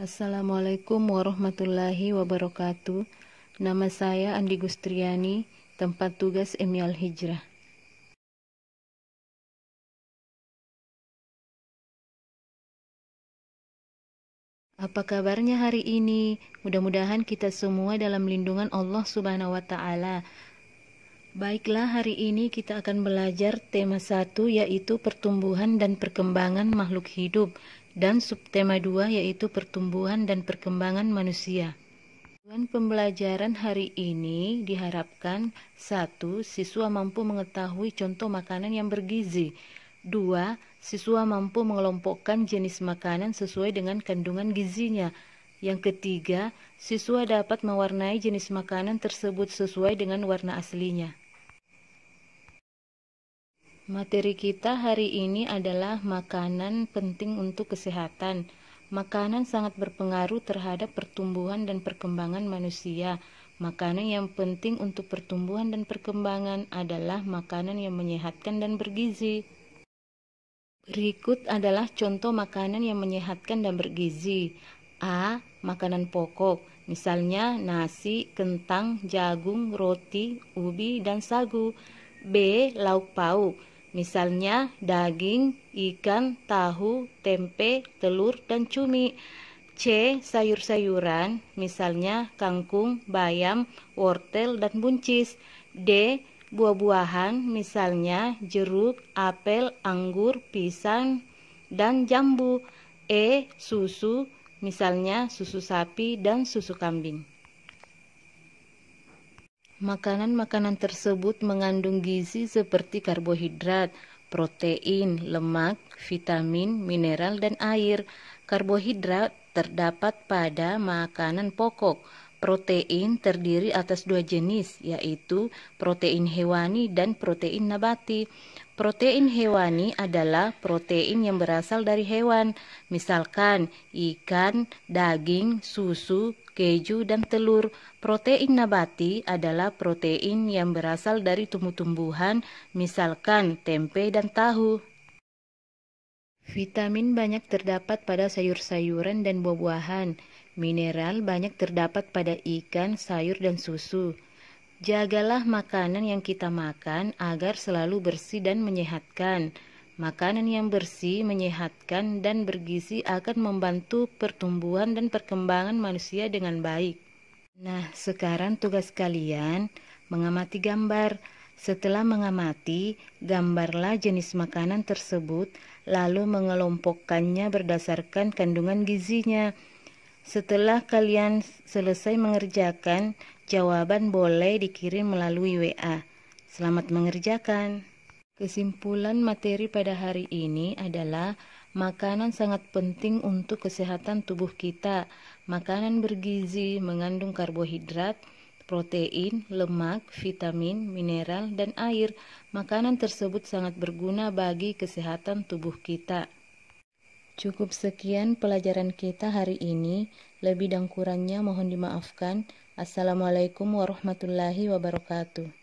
Assalamualaikum warahmatullahi wabarakatuh. Nama saya Andi Gustriani, tempat tugas Emil Hijrah. Apa kabarnya hari ini? Mudah-mudahan kita semua dalam lindungan Allah Subhanahu wa taala. Baiklah, hari ini kita akan belajar tema satu yaitu pertumbuhan dan perkembangan makhluk hidup dan subtema 2 yaitu pertumbuhan dan perkembangan manusia. Dengan pembelajaran hari ini diharapkan satu Siswa mampu mengetahui contoh makanan yang bergizi. dua Siswa mampu mengelompokkan jenis makanan sesuai dengan kandungan gizinya. Yang ketiga, siswa dapat mewarnai jenis makanan tersebut sesuai dengan warna aslinya. Materi kita hari ini adalah makanan penting untuk kesehatan. Makanan sangat berpengaruh terhadap pertumbuhan dan perkembangan manusia. Makanan yang penting untuk pertumbuhan dan perkembangan adalah makanan yang menyehatkan dan bergizi. Berikut adalah contoh makanan yang menyehatkan dan bergizi. A. Makanan pokok, misalnya nasi, kentang, jagung, roti, ubi, dan sagu. B. Lauk pauk, Misalnya daging, ikan, tahu, tempe, telur, dan cumi. C. Sayur-sayuran, misalnya kangkung, bayam, wortel, dan buncis. D. Buah-buahan, misalnya jeruk, apel, anggur, pisang, dan jambu. E. Susu, misalnya susu sapi dan susu kambing. Makanan-makanan tersebut mengandung gizi seperti karbohidrat, protein, lemak, vitamin, mineral, dan air. Karbohidrat terdapat pada makanan pokok, Protein terdiri atas dua jenis, yaitu protein hewani dan protein nabati. Protein hewani adalah protein yang berasal dari hewan, misalkan ikan, daging, susu, keju, dan telur. Protein nabati adalah protein yang berasal dari tumbuh-tumbuhan, misalkan tempe dan tahu. Vitamin banyak terdapat pada sayur-sayuran dan buah-buahan. Mineral banyak terdapat pada ikan, sayur, dan susu. Jagalah makanan yang kita makan agar selalu bersih dan menyehatkan. Makanan yang bersih, menyehatkan, dan bergizi akan membantu pertumbuhan dan perkembangan manusia dengan baik. Nah, sekarang tugas kalian mengamati gambar. Setelah mengamati, gambarlah jenis makanan tersebut, lalu mengelompokkannya berdasarkan kandungan gizinya. Setelah kalian selesai mengerjakan, jawaban boleh dikirim melalui WA. Selamat mengerjakan. Kesimpulan materi pada hari ini adalah makanan sangat penting untuk kesehatan tubuh kita. Makanan bergizi mengandung karbohidrat, protein, lemak, vitamin, mineral, dan air. Makanan tersebut sangat berguna bagi kesehatan tubuh kita. Cukup sekian pelajaran kita hari ini. Lebih dan kurangnya mohon dimaafkan. Assalamualaikum warahmatullahi wabarakatuh.